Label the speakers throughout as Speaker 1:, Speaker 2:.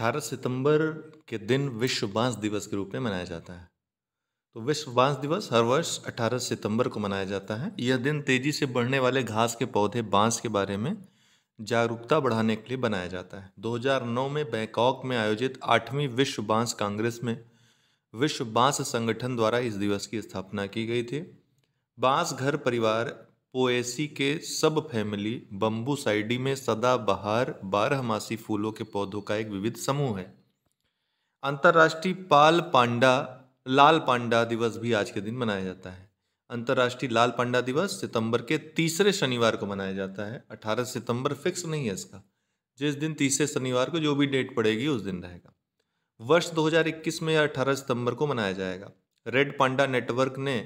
Speaker 1: 18 सितंबर के दिन विश्व बांस दिवस के रूप में मनाया जाता है तो विश्व बांस दिवस हर वर्ष 18 सितंबर को मनाया जाता है यह दिन तेज़ी से बढ़ने वाले घास के पौधे बांस के बारे में जागरूकता बढ़ाने के लिए बनाया जाता है 2009 में बैंकॉक में आयोजित आठवीं विश्व बांस कांग्रेस में विश्व बांस संगठन द्वारा इस दिवस की स्थापना की गई थी बांस घर परिवार पोएसी के सब फैमिली बम्बू साइडी में सदाबहार बारहमासी फूलों के पौधों का एक विविध समूह है अंतर्राष्ट्रीय पाल पांडा लाल पांडा दिवस भी आज के दिन मनाया जाता है अंतर्राष्ट्रीय लाल पांडा दिवस सितंबर के तीसरे शनिवार को मनाया जाता है 18 सितंबर फिक्स नहीं है इसका जिस दिन तीसरे शनिवार को जो भी डेट पड़ेगी उस दिन रहेगा वर्ष 2021 में या 18 सितंबर को मनाया जाएगा रेड पांडा नेटवर्क ने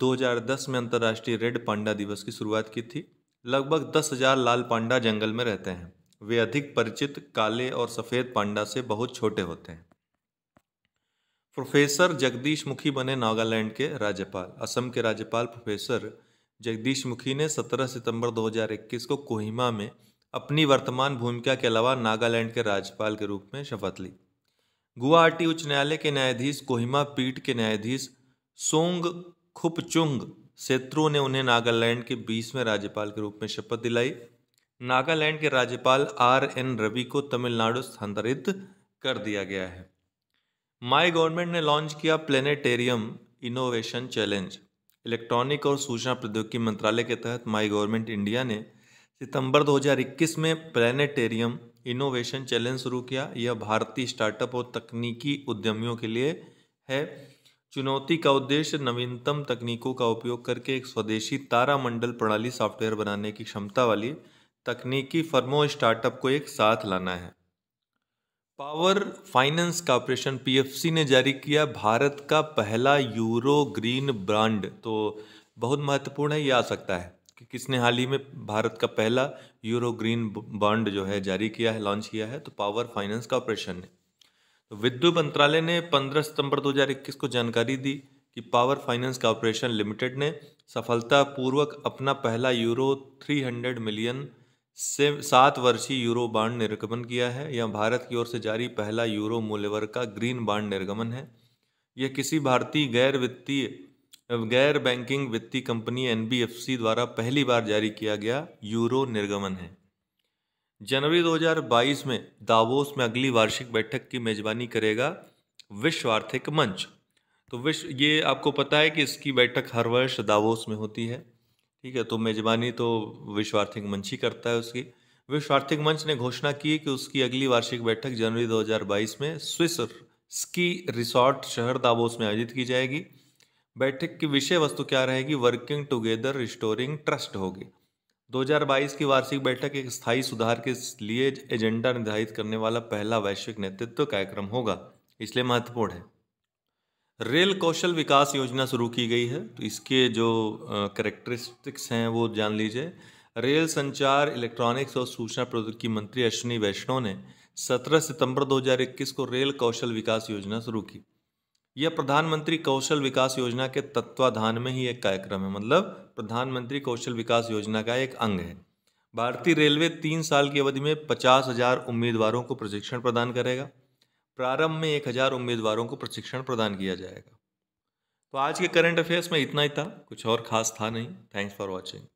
Speaker 1: 2010 में अंतर्राष्ट्रीय रेड पांडा दिवस की शुरुआत की थी लगभग दस हजार लाल पांडा जंगल में रहते हैं वे अधिक परिचित काले और सफ़ेद पांडा से बहुत छोटे होते हैं प्रोफेसर जगदीश मुखी बने नागालैंड के राज्यपाल असम के राज्यपाल प्रोफेसर जगदीश मुखी ने 17 सितंबर 2021 को कोहिमा में अपनी वर्तमान भूमिका के अलावा नागालैंड के राज्यपाल के रूप में शपथ ली गुवाहाटी उच्च न्यायालय के न्यायाधीश कोहिमा पीठ के न्यायाधीश सोंग खुपचुंग सेत्रो ने उन्हें नागालैंड के बीसवें राज्यपाल के रूप में शपथ दिलाई नागालैंड के राज्यपाल आर एन रवि को तमिलनाडु स्थानांतरित कर दिया गया है माई गवर्नमेंट ने लॉन्च किया प्लेनेटेरियम इनोवेशन चैलेंज इलेक्ट्रॉनिक और सूचना प्रौद्योगिकी मंत्रालय के तहत माई गवर्नमेंट इंडिया ने सितंबर 2021 में प्लेनेटेरियम इनोवेशन चैलेंज शुरू किया यह भारतीय स्टार्टअप और तकनीकी उद्यमियों के लिए है चुनौती का उद्देश्य नवीनतम तकनीकों का उपयोग करके एक स्वदेशी तारामंडल प्रणाली सॉफ्टवेयर बनाने की क्षमता वाली तकनीकी फर्मो स्टार्टअप को एक साथ लाना है पावर फाइनेंस कॉरपोरेशन पीएफसी ने जारी किया भारत का पहला यूरो ग्रीन ब्रांड तो बहुत महत्वपूर्ण है ये आ सकता है कि किसने हाल ही में भारत का पहला यूरो ग्रीन बॉन्ड जो है जारी किया है लॉन्च किया है तो पावर फाइनेंस कॉरपोरेशन ने तो विद्युत मंत्रालय ने 15 सितंबर 2021 को जानकारी दी कि पावर फाइनेंस कॉरपोरेशन लिमिटेड ने सफलतापूर्वक अपना पहला यूरो 300 मिलियन से सात वर्षीय यूरो बांड निर्गमन किया है यह भारत की ओर से जारी पहला यूरो मूल्यवर का ग्रीन बांड निर्गमन है यह किसी भारतीय गैर वित्तीय गैर बैंकिंग वित्तीय कंपनी एन द्वारा पहली बार जारी किया गया यूरो निर्गमन है जनवरी 2022 में दावोस में अगली वार्षिक बैठक की मेजबानी करेगा विश्व आर्थिक मंच तो विश्व ये आपको पता है कि इसकी बैठक हर वर्ष दावोस में होती है ठीक है तो मेजबानी तो विश्व आर्थिक मंच ही करता है उसकी विश्व आर्थिक मंच ने घोषणा की कि उसकी अगली वार्षिक बैठक जनवरी 2022 में स्विस स्की रिसोर्ट शहर दावोस में आयोजित की जाएगी बैठक की विषय वस्तु क्या रहेगी वर्किंग टुगेदर रिस्टोरिंग ट्रस्ट होगी 2022 की वार्षिक बैठक एक स्थायी सुधार के लिए एजेंडा निर्धारित करने वाला पहला वैश्विक नेतृत्व कार्यक्रम होगा इसलिए महत्वपूर्ण है रेल कौशल विकास योजना शुरू की गई है तो इसके जो करेक्टरिस्टिक्स हैं वो जान लीजिए रेल संचार इलेक्ट्रॉनिक्स और सूचना प्रौद्योगिकी मंत्री अश्विनी वैष्णव ने 17 सितंबर 2021 को रेल कौशल विकास योजना शुरू की यह प्रधानमंत्री कौशल विकास योजना के तत्वाधान में ही एक कार्यक्रम है मतलब प्रधानमंत्री कौशल विकास योजना का एक अंग है भारतीय रेलवे तीन साल की अवधि में पचास हजार उम्मीदवारों को प्रशिक्षण प्रदान करेगा प्रारंभ में एक हजार उम्मीदवारों को प्रशिक्षण प्रदान किया जाएगा तो आज के करंट अफेयर्स में इतना ही था कुछ और खास था नहीं थैंक्स फॉर वॉचिंग